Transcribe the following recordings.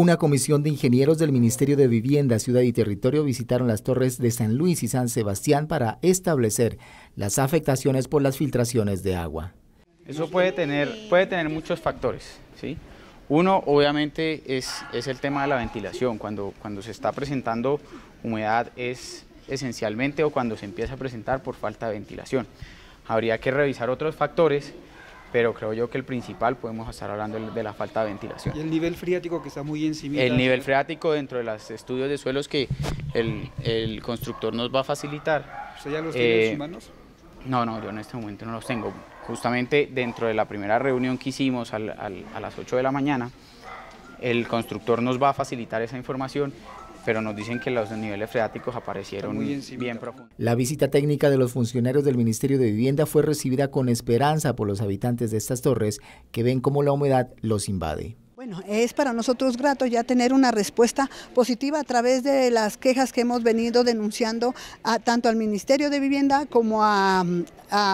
Una comisión de ingenieros del Ministerio de Vivienda, Ciudad y Territorio visitaron las torres de San Luis y San Sebastián para establecer las afectaciones por las filtraciones de agua. Eso puede tener, puede tener muchos factores. Uno, obviamente, es, el tema de la ventilación. Cuando, cuando se está presentando humedad es esencialmente o cuando se empieza a presentar por falta de ventilación. Habría que revisar otros factores pero creo yo que el principal podemos estar hablando de la falta de ventilación. ¿Y el nivel freático que está muy encima? El nivel freático dentro de los estudios de suelos que el, constructor nos va a facilitar. ¿Usted ya los tiene en eh, sus manos? No, no, yo en este momento no los tengo. Justamente dentro de la primera reunión que hicimos a las 8 de la mañana, el constructor nos va a facilitar esa información pero nos dicen que los niveles freáticos aparecieron bien profundos. La visita técnica de los funcionarios del Ministerio de Vivienda fue recibida con esperanza por los habitantes de estas torres que ven cómo la humedad los invade. Bueno, es para nosotros grato ya tener una respuesta positiva a través de las quejas que hemos venido denunciando tanto al Ministerio de Vivienda como a,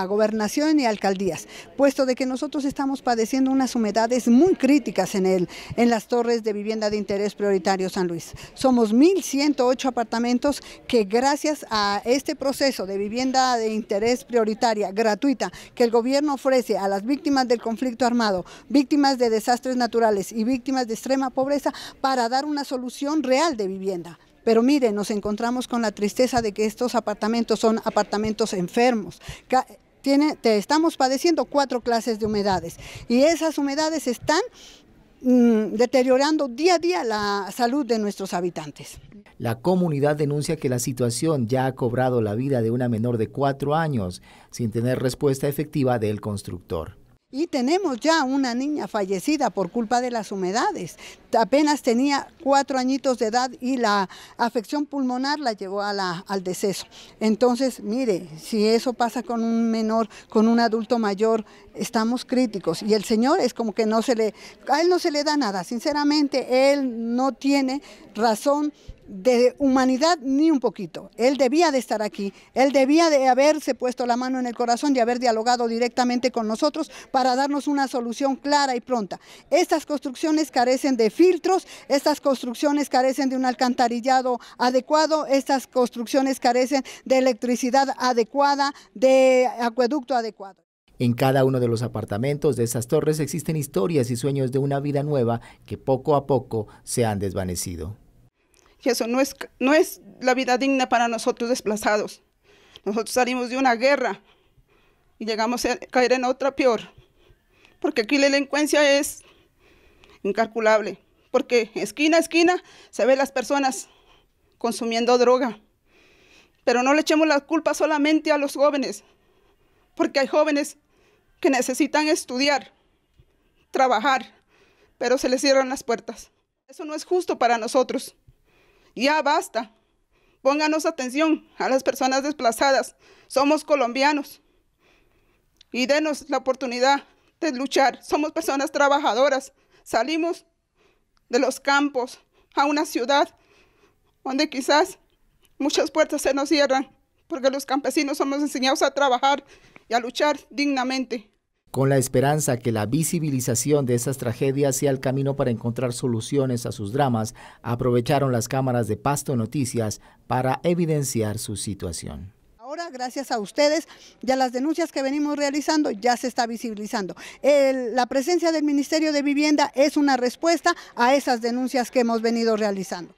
Gobernación y alcaldías, puesto de que nosotros estamos padeciendo unas humedades muy críticas en, el, en las torres de vivienda de interés prioritario San Luis. Somos 1.108 apartamentos que gracias a este proceso de vivienda de interés prioritaria gratuita que el gobierno ofrece a las víctimas del conflicto armado, víctimas de desastres naturales y víctimas de extrema pobreza para dar una solución real de vivienda. Pero mire, nos encontramos con la tristeza de que estos apartamentos son apartamentos enfermos. estamos padeciendo cuatro clases de humedades y esas humedades están mm, deteriorando día a día la salud de nuestros habitantes. La comunidad denuncia que la situación ya ha cobrado la vida de una menor de cuatro años sin tener respuesta efectiva del constructor. Y tenemos ya una niña fallecida por culpa de las humedades. Apenas tenía cuatro añitos de edad y la afección pulmonar la llevó a la, al deceso. Entonces, mire, si eso pasa con un menor, con un adulto mayor, estamos críticos. Y el señor es como que no se le, a él no se le da nada. Sinceramente, él no tiene razón de humanidad ni un poquito. Él debía de estar aquí, él debía de haberse puesto la mano en el corazón y haber dialogado directamente con nosotros para darnos una solución clara y pronta. Estas construcciones carecen de filtros, estas construcciones carecen de un alcantarillado adecuado, estas construcciones carecen de electricidad adecuada, de acueducto adecuado. En cada uno de los apartamentos de esas torres existen historias y sueños de una vida nueva que poco a poco se han desvanecido eso no es, no es la vida digna para nosotros desplazados. Nosotros salimos de una guerra y llegamos a caer en otra peor, porque aquí la delincuencia es incalculable, porque esquina a esquina se ven las personas consumiendo droga. Pero no le echemos la culpa solamente a los jóvenes, porque hay jóvenes que necesitan estudiar, trabajar, pero se les cierran las puertas. Eso no es justo para nosotros. Ya basta. Pónganos atención a las personas desplazadas. Somos colombianos. Y denos la oportunidad de luchar. Somos personas trabajadoras. Salimos de los campos a una ciudad donde quizás muchas puertas se nos cierran porque los campesinos somos enseñados a trabajar y a luchar dignamente con la esperanza que la visibilización de esas tragedias sea el camino para encontrar soluciones a sus dramas, aprovecharon las cámaras de Pasto Noticias para evidenciar su situación. Ahora, gracias a ustedes ya las denuncias que venimos realizando, ya se está visibilizando. la presencia del Ministerio de Vivienda es una respuesta a esas denuncias que hemos venido realizando.